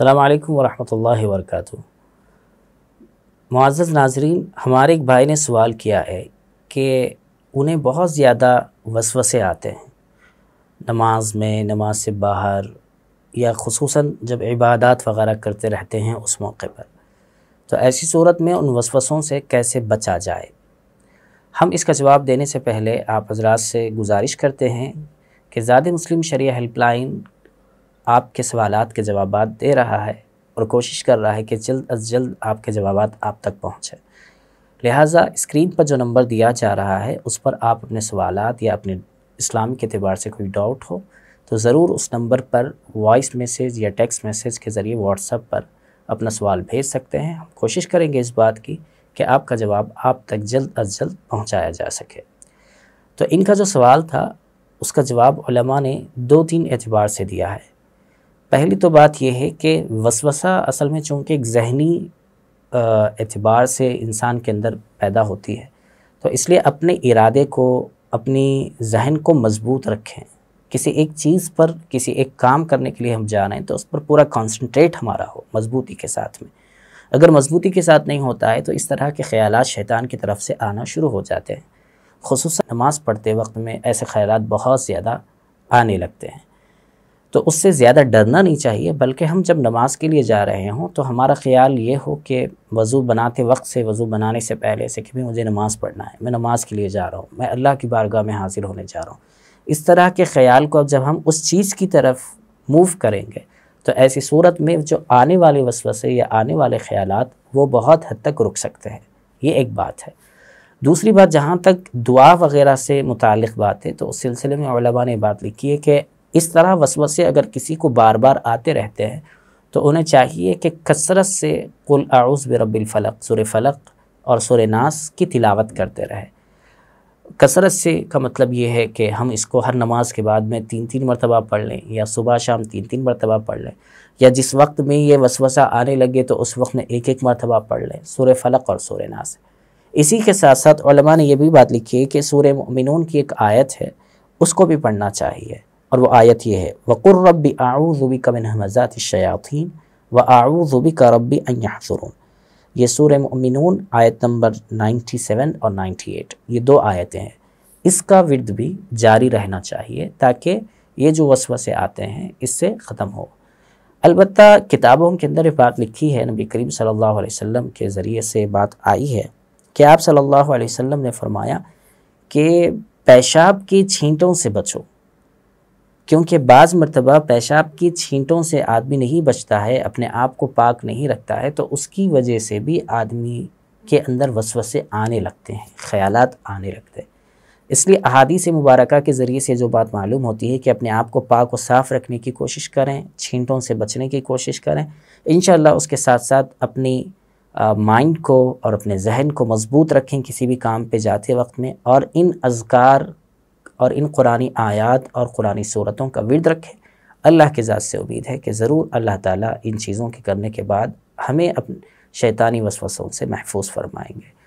अल्लाम वरहमल वर्क मुआज़ नाजरीन हमारे एक भाई ने सवाल किया है कि उन्हें बहुत ज़्यादा वसवसे आते हैं नमाज में नमाज से बाहर या खसूस जब इबादत वगैरह करते रहते हैं उस मौके पर तो ऐसी सूरत में उन वसवसों से कैसे बचा जाए हम इसका जवाब देने से पहले आप हजरात से गुजारिश करते हैं कि ज़्यादा मुस्लिम शरिया हेल्पलाइन आपके सवाल के जवाब दे रहा है और कोशिश कर रहा है कि जल्द अज जल्द आपके जवाब आप तक पहुँचें लिहाजा स्क्रीन पर जो नंबर दिया जा रहा है उस पर आप अपने सवाल या अपने इस्लाम के अतबार से कोई डाउट हो तो ज़रूर उस नंबर पर वॉइस मैसेज या टेक्स्ट मैसेज के ज़रिए व्हाट्सएप पर अपना सवाल भेज सकते हैं हम कोशिश करेंगे इस बात की कि आपका जवाब आप तक जल्द अज जल्द पहुँचाया जा सके तो इनका जो सवाल था उसका जवाब ने दो तीन एतबार से दिया है पहली तो बात यह है कि वसवसा असल में चूँकि एक जहनी एतबार से इंसान के अंदर पैदा होती है तो इसलिए अपने इरादे को अपनी जहन को मजबूत रखें किसी एक चीज़ पर किसी एक काम करने के लिए हम जा रहे हैं तो उस पर पूरा कॉन्सनट्रेट हमारा हो मजबूती के साथ में अगर मजबूती के साथ नहीं होता है तो इस तरह के ख्याल शैतान की तरफ से आना शुरू हो जाते हैं खसूस नमाज़ पढ़ते वक्त में ऐसे ख्याल बहुत ज़्यादा आने लगते हैं तो उससे ज़्यादा डरना नहीं चाहिए बल्कि हम जब नमाज़ के लिए जा रहे हों तो हमारा ख्याल ये हो कि वज़ू बनाते वक्त से वज़ू बनाने से पहले से कि भाई मुझे नमाज़ पढ़ना है मैं नमाज़ के लिए जा रहा हूँ मैं अल्लाह की बारगाह में हाज़िर होने जा रहा हूँ इस तरह के ख्याल को अब जब हम उस चीज़ की तरफ मूव करेंगे तो ऐसी सूरत में जो आने वाले वसवसे या आने वाले ख्याल वो बहुत हद तक रुक सकते हैं ये एक बात है दूसरी बात जहाँ तक दुआ वगैरह से मुतल बात है तो उस सिलसिले में ने बात लिखी है कि इस तरह वसवसे अगर किसी को बार बार आते रहते हैं तो उन्हें चाहिए कि कसरत से कुल आउज़ फलक सुर फ़लक और सुर नास की तिलावत करते रहे कसरत से का मतलब ये है कि हम इसको हर नमाज के बाद में तीन तीन मरतबा पढ़ लें या सुबह शाम तीन तीन मरतबा पढ़ लें या जिस वक्त में ये वसवसा आने लगे तो उस वक्त में एक एक मरतबा पढ़ लें सुर फलक और सुर नास इसी के साथ साथ ने यह भी बात लिखी है कि सूर्य मिनून की एक आयत है उसको भी पढ़ना चाहिए और वो आयत ये है वक़ुर रबी आऊज़ुबी कबिन हमज़ात शयातीन व आऊज़ुबी का रबी अयासरून ये सूर ममिनून आयत नंबर 97 और 98 ये दो आयतें हैं इसका विर्द भी जारी रहना चाहिए ताकि ये जो वसवसे आते हैं इससे ख़त्म हो अलबत् किताबों के अंदर बात लिखी है नबी करीम सल्लल्लाहु अलैहि वसल्लम के ज़रिए से बात आई है कि आप सल्लल्लाहु अलैहि वसल्लम ने फरमाया कि पेशाब की छींटों से बचो क्योंकि बाज़ मरतबा पेशाब की छींटों से आदमी नहीं बचता है अपने आप को पाक नहीं रखता है तो उसकी वजह से भी आदमी के अंदर वसवसे आने लगते हैं ख्याल आने लगते हैं इसलिए अहादी से मुबारक के ज़रिए से जो बात मालूम होती है कि अपने आप को पाक और साफ़ रखने की कोशिश करें छींटों से बचने की कोशिश करें इन उसके साथ साथ अपनी माइंड को और अपने जहन को मज़बूत रखें किसी भी काम पे जाते वक्त में और इन अजकार और इन कुरानी आयात और कुरानी सूरतों का विरद रखें अल्लाह के ज़ात से उम्मीद है कि ज़रूर अल्लाह ताला इन चीज़ों के करने के बाद हमें अपने शैतानी वसवसों से महफूज फरमाएंगे